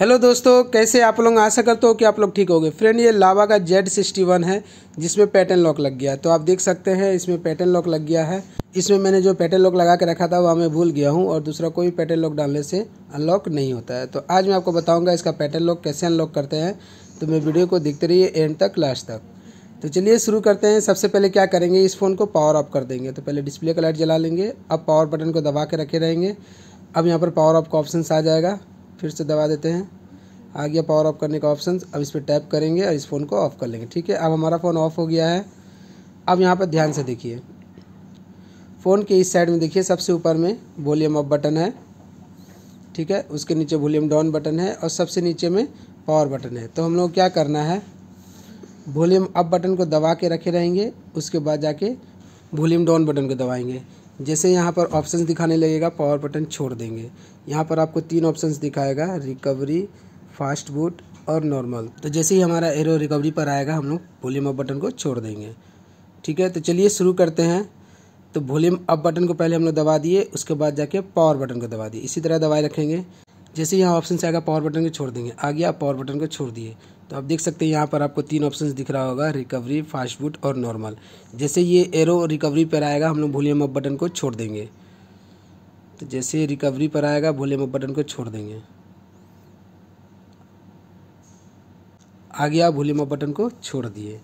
hello दोस्तों कैसे आप लोग आशा करते हो कि आप लोग ठीक होंगे फ्रेंड ये लावा का जेड सिक्सटी वन है जिसमें पैटर्न लॉक लग गया है तो आप देख सकते हैं इसमें पैटर्न लॉक लग गया है इसमें मैंने जो पैटर्न लॉक लगा के रखा था वह मैं भूल गया हूँ और दूसरा कोई पैटर्न लॉक डालने से अनलॉक नहीं होता है तो आज मैं आपको बताऊँगा इसका पैटर्न लॉक कैसे अनलॉक करते हैं तो मैं वीडियो को देखते रहिए एंड तक लास्ट तक तो चलिए शुरू करते हैं सबसे पहले क्या करेंगे इस फ़ोन को पावर ऑफ कर देंगे तो पहले डिस्प्ले का लाइट जला लेंगे अब पावर बटन को दबा के रखे रहेंगे अब यहाँ पर पावर ऑफ का ऑप्शन आ जाएगा फिर से दबा देते हैं आ गया पावर ऑफ करने का ऑप्शन अब इस पर टैप करेंगे और इस फ़ोन को ऑफ़ कर लेंगे ठीक है अब हमारा फ़ोन ऑफ़ हो गया है अब यहाँ पर ध्यान से देखिए फ़ोन के इस साइड में देखिए सबसे ऊपर में वॉल्यूम अप बटन है ठीक है उसके नीचे वॉल्यूम डाउन बटन है और सबसे नीचे में पावर बटन है तो हम लोग क्या करना है वॉल्यूम अप बटन को दबा के रखे रहेंगे उसके बाद जाके वॉल्यूम डाउन बटन को दबाएंगे जैसे यहाँ पर ऑप्शन दिखाने लगेगा पावर बटन छोड़ देंगे यहाँ पर आपको तीन ऑप्शन दिखाएगा रिकवरी फास्ट बूट और नॉर्मल तो जैसे ही हमारा एरो रिकवरी पर आएगा हम लोग वॉल्यूम अप बटन को छोड़ देंगे ठीक है तो चलिए शुरू करते हैं तो वॉल्यूम अप बटन को पहले हम लोग दबा दिए उसके बाद जाके पावर बटन को दबा दिए इसी तरह दबाए रखेंगे जैसे यहाँ ऑप्शन से आएगा पावर बटन को छोड़ देंगे आगे आप पावर बटन को छोड़ दिए तो आप देख सकते हैं यहाँ पर आपको तीन ऑप्शन दिख रहा होगा रिकवरी फास्ट बूट और नॉर्मल जैसे ये एरो रिकवरी पर आएगा हम लोग वॉल्यूम अप बटन को छोड़ देंगे तो जैसे रिकवरी पर आएगा वॉल्यूम अप बटन को छोड़ देंगे आगे आप वॉल्यूम अप बटन को छोड़ दिए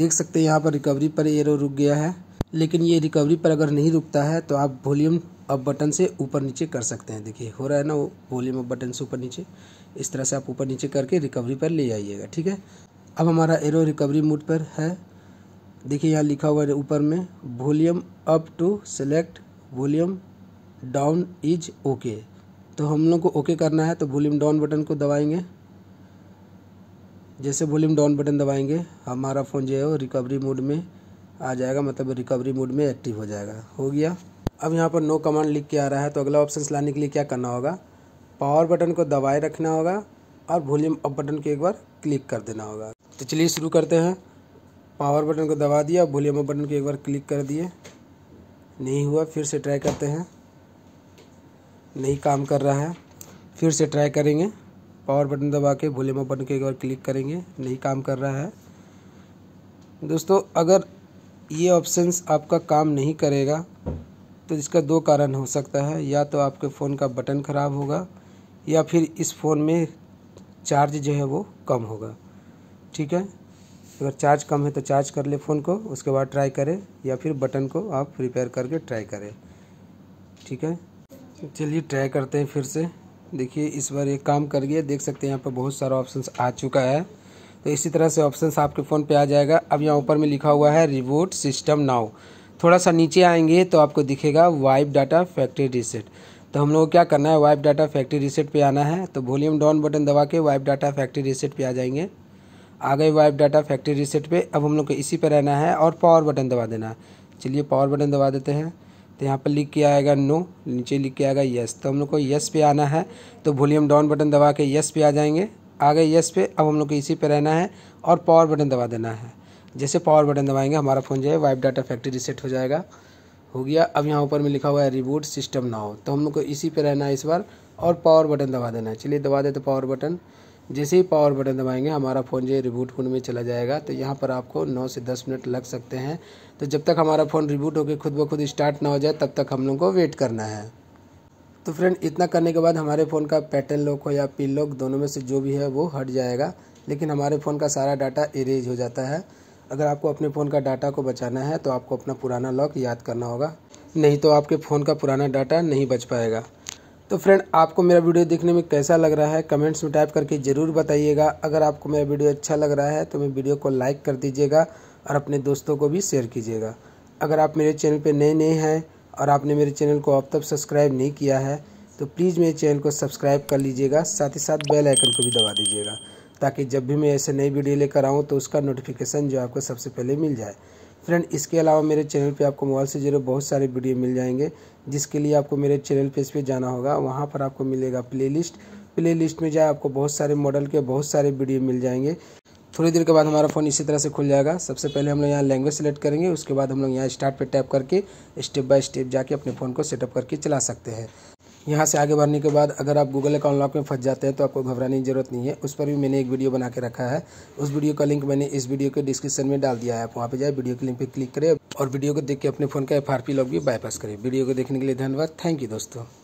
देख सकते हैं यहाँ पर रिकवरी पर एरो रुक गया है लेकिन ये रिकवरी पर अगर नहीं रुकता है तो आप वॉल्यूम अप बटन से ऊपर नीचे कर सकते हैं देखिए हो रहा है ना वो वॉल्यूम अप बटन से ऊपर नीचे इस तरह से आप ऊपर नीचे करके रिकवरी पर ले आइएगा ठीक है अब हमारा एरो रिकवरी मोड पर है देखिए यहाँ लिखा हुआ है ऊपर में volume up to select volume down is okay तो हम लोग को ओके okay करना है तो वॉल्यूम डाउन बटन को दबाएंगे जैसे वॉल्यूम डाउन बटन दबाएंगे हमारा फ़ोन जो है वो रिकवरी मोड में आ जाएगा मतलब रिकवरी मोड में एक्टिव हो जाएगा हो गया अब यहाँ पर नो कमांड लिख के आ रहा है तो अगला ऑप्शन लाने के लिए क्या करना होगा पावर बटन को दबाए रखना होगा और वॉल्यूम अप बटन को एक बार क्लिक कर देना होगा तो चलिए शुरू करते हैं पावर बटन को दबा दिया और वॉल्यूम अप बटन को एक बार क्लिक कर दिए नहीं हुआ फिर से ट्राई करते हैं नहीं काम कर रहा है फिर से ट्राई करेंगे पावर बटन दबा के वॉल्यूम अप बटन को एक बार क्लिक करेंगे नहीं काम कर रहा है दोस्तों अगर ये ऑप्शंस आपका काम नहीं करेगा तो इसका दो कारण हो सकता है या तो आपके फ़ोन का बटन ख़राब होगा या फिर इस फ़ोन में चार्ज जो है वो कम होगा ठीक है अगर चार्ज कम है तो चार्ज कर ले फ़ोन को उसके बाद ट्राई करें या फिर बटन को आप रिपेयर करके ट्राई करें ठीक है चलिए ट्राई करते हैं फिर से देखिए इस बार ये काम कर गया देख सकते हैं यहाँ पर बहुत सारा ऑप्शन आ चुका है तो इसी तरह से ऑप्शन आपके फ़ोन पे आ जाएगा अब यहाँ ऊपर में लिखा हुआ है रिबोट सिस्टम नाउ थोड़ा सा नीचे आएंगे तो आपको दिखेगा वाइप डाटा फैक्ट्री रीसेट तो हम लोग को क्या करना है वाइप डाटा फैक्ट्री रीसेट पे आना है तो वॉल्यूम डाउन बटन दबा के वाइप डाटा फैक्ट्री रीसेट पे आ जाएंगे आ गए वाइप डाटा फैक्ट्री रीसेट पे अब हम लोग को इसी पे रहना है और पावर बटन दबा देना है चलिए पावर बटन दबा देते हैं तो यहाँ पर लिख के आएगा नो नीचे लिख के आएगा यस तो हम लोग को यस पे आना है तो वॉल्यूम डाउन बटन दबा के यस पे आ जाएंगे आ गए यस पे अब हम लोग को इसी पे रहना है और पावर बटन दबा देना है जैसे पावर बटन दबाएंगे हमारा फ़ोन जो है वाइप डाटा फैक्ट्री रिसेट हो जाएगा हो गया अब यहाँ ऊपर में लिखा हुआ है रिबूट सिस्टम ना हो तो हम लोग को इसी पे रहना है इस बार और पावर बटन दबा देना है चलिए दबा दे तो पावर बटन जैसे ही पावर बटन दबाएंगे हमारा फ़ोन जो है रिबूट फोन में चला जाएगा तो यहाँ पर आपको नौ से दस मिनट लग सकते हैं तो जब तक हमारा फ़ोन रिबूट होकर खुद ब खुद स्टार्ट ना हो जाए तब तक हम लोग को वेट करना है तो फ्रेंड इतना करने के बाद हमारे फ़ोन का पैटर्न लॉक हो या पिन लॉक दोनों में से जो भी है वो हट जाएगा लेकिन हमारे फ़ोन का सारा डाटा इरेज हो जाता है अगर आपको अपने फ़ोन का डाटा को बचाना है तो आपको अपना पुराना लॉक याद करना होगा नहीं तो आपके फ़ोन का पुराना डाटा नहीं बच पाएगा तो फ्रेंड आपको मेरा वीडियो देखने में कैसा लग रहा है कमेंट्स में टाइप करके ज़रूर बताइएगा अगर आपको मेरा वीडियो अच्छा लग रहा है तो मेरे वीडियो को लाइक कर दीजिएगा और अपने दोस्तों को भी शेयर कीजिएगा अगर आप मेरे चैनल पर नए नए हैं और आपने मेरे चैनल को अब तक सब्सक्राइब नहीं किया है तो प्लीज़ मेरे चैनल को सब्सक्राइब कर लीजिएगा साथ ही साथ बेल आइकन को भी दबा दीजिएगा ताकि जब भी मैं ऐसे नई वीडियो लेकर आऊँ तो उसका नोटिफिकेशन जो आपको सबसे पहले मिल जाए फ्रेंड इसके अलावा मेरे चैनल पे आपको मोबाइल से जुड़े बहुत सारे वीडियो मिल जाएंगे जिसके लिए आपको मेरे चैनल पेज पे जाना होगा वहाँ पर आपको मिलेगा प्लेलिस्ट प्लेलिस्ट में जाए आपको बहुत सारे मॉडल के बहुत सारे वीडियो मिल जाएंगे थोड़ी देर के बाद हमारा फ़ोन इसी तरह से खुल जाएगा सबसे पहले हम लोग यहाँ लैंग्वेज सेलेक्ट करेंगे उसके बाद हम लोग यहाँ स्टार्ट पर टैप करके स्टेप बाय स्टेप जाके अपने फ़ोन को सेटअप करके चला सकते हैं यहाँ से आगे बढ़ने के बाद अगर आप गूगल अकाउंट लॉक में फंस जाते हैं तो आपको घबराने की जरूरत नहीं है उस पर भी मैंने एक वीडियो बना के रखा है उस वीडियो का लिंक मैंने इस वीडियो के डिस्क्रिप्शन में डाल दिया है आप वहाँ पर जाए वीडियो के लिंक पर क्लिक करें और वीडियो को देख के अपने फोन का एफ लॉक भी बाईपास करें वीडियो को देखने के लिए धन्यवाद थैंक यू दोस्तों